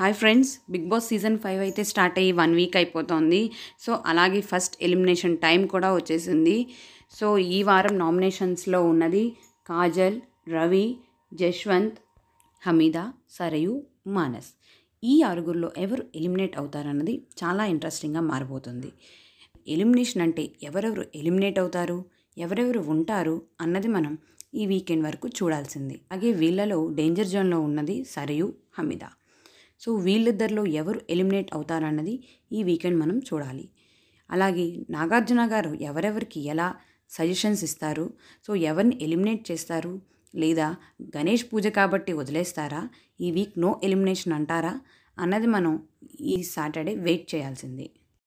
hi friends Bigg Boss season five అయితే start అయ్యి one week అయిపోతుంది సో అలాగే ఫస్ట్ ఎలిమినేషన్ టైం కూడా వచ్చేసింది సో ఈ వారం నామినేషన్స్లో ఉన్నది కాజల్ రవి జశ్వంత్ హమీద సరయు మానస్ ఈ ఆరుగురిలో ఎవరు ఎలిమినేట్ అవుతారన్నది చాలా ఇంట్రెస్టింగ్గా మారిపోతుంది ఎలిమినేషన్ అంటే ఎవరెవరు ఎలిమినేట్ అవుతారు ఎవరెవరు ఉంటారు అన్నది మనం ఈ వీకెండ్ వరకు చూడాల్సింది అలాగే వీళ్ళలో డేంజర్ జోన్లో ఉన్నది సరయు హమీదా సో వీళ్ళిద్దరిలో ఎవరు ఎలిమినేట్ అవుతారన్నది ఈ వీకెండ్ మనం చూడాలి అలాగే నాగార్జున గారు ఎవరెవరికి ఎలా సజెషన్స్ ఇస్తారు సో ఎవరిని ఎలిమినేట్ చేస్తారు లేదా గణేష్ పూజ కాబట్టి వదిలేస్తారా ఈ వీక్ నో ఎలిమినేషన్ అంటారా అన్నది మనం ఈ సాటర్డే వెయిట్ చేయాల్సిందే